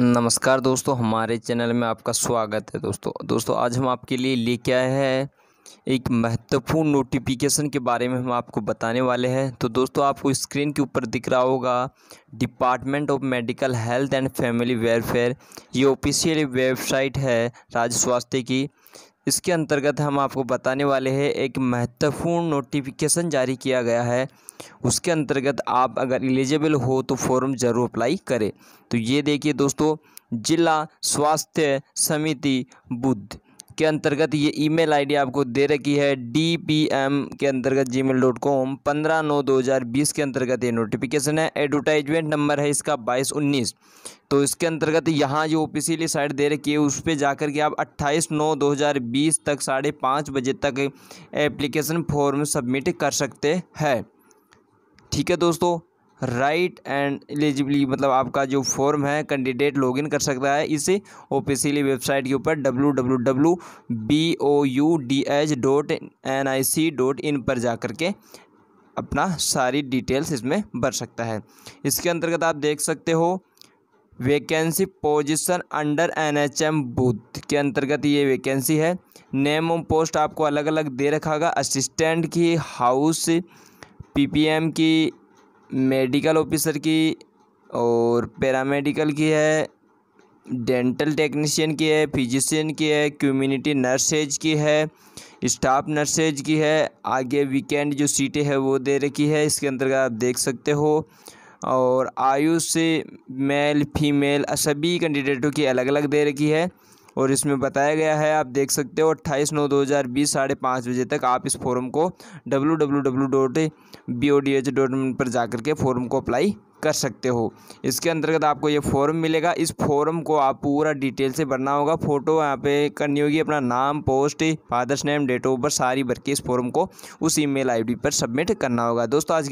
नमस्कार दोस्तों हमारे चैनल में आपका स्वागत है दोस्तों दोस्तों आज हम आपके लिए लेके आए हैं एक महत्वपूर्ण नोटिफिकेशन के बारे में हम आपको बताने वाले हैं तो दोस्तों आपको स्क्रीन के ऊपर दिख रहा होगा department of medical health and family welfare ये ऑफिशियल वेबसाइट है राज्य स्वास्थ्य की इसके अंतर्गत हम आपको बताने वाले हैं एक महत्वपूर्ण नोटिफिकेशन जारी किया गया है उसके अंतर्गत आप अगर एलिजिबल हो तो फॉर्म ज़रूर अप्लाई करें तो ये देखिए दोस्तों जिला स्वास्थ्य समिति बुद्ध के अंतर्गत ये ईमेल आईडी आपको दे रखी है डी पी एम के अंतर्गत जी मेल डॉट कॉम पंद्रह नौ दो हज़ार बीस के अंतर्गत ये नोटिफिकेशन है एडवर्टाइजमेंट नंबर है इसका बाईस उन्नीस तो इसके अंतर्गत यहाँ जो ऑफिशियली साइट दे रखी है उस पर जाकर के आप अट्ठाईस नौ दो हज़ार बीस तक साढ़े पाँच बजे तक एप्लीकेशन फॉर्म सबमिट कर सकते हैं ठीक है दोस्तों राइट एंड एलिजिबली मतलब आपका जो फॉर्म है कैंडिडेट लॉगिन कर सकता है इस ऑफिशियली वेबसाइट के ऊपर W W W B O U D H dot N I C dot in पर जा कर के अपना सारी डिटेल्स इसमें भर सकता है इसके अंतर्गत आप देख सकते हो वैकेंसी पोजीशन अंडर एनएचएम बूथ के अंतर्गत ये वैकेंसी है नेम ऑफ पोस्ट आपको अलग अलग दे रखा होगा असिस्टेंट की हाउस पीपीएम की मेडिकल ऑफिसर की और पैरामेडिकल की है डेंटल टेक्नीशियन की है फिजिशियन की है कम्युनिटी नर्सेज की है स्टाफ नर्सेज की है आगे वीकेंड जो सीटें है वो दे रखी है इसके अंतर्गत आप देख सकते हो और आयु से मेल फीमेल सभी कैंडिडेटों की अलग अलग दे रखी है और इसमें बताया गया है आप देख सकते हो अट्ठाईस नौ दो हज़ार बीस साढ़े पाँच बजे तक आप इस फॉर्म को W W W dot B O D H dot in पर जा के फॉर्म को अप्लाई कर सकते हो इसके अंतर्गत आपको ये फॉर्म मिलेगा इस फॉर्म को आप पूरा डिटेल से भरना होगा फोटो यहाँ पे करनी होगी अपना नाम post father's name date of birth सारी भर के इस फॉर्म को उस ईमेल आईडी पर सबमिट करना होगा दोस्तों आज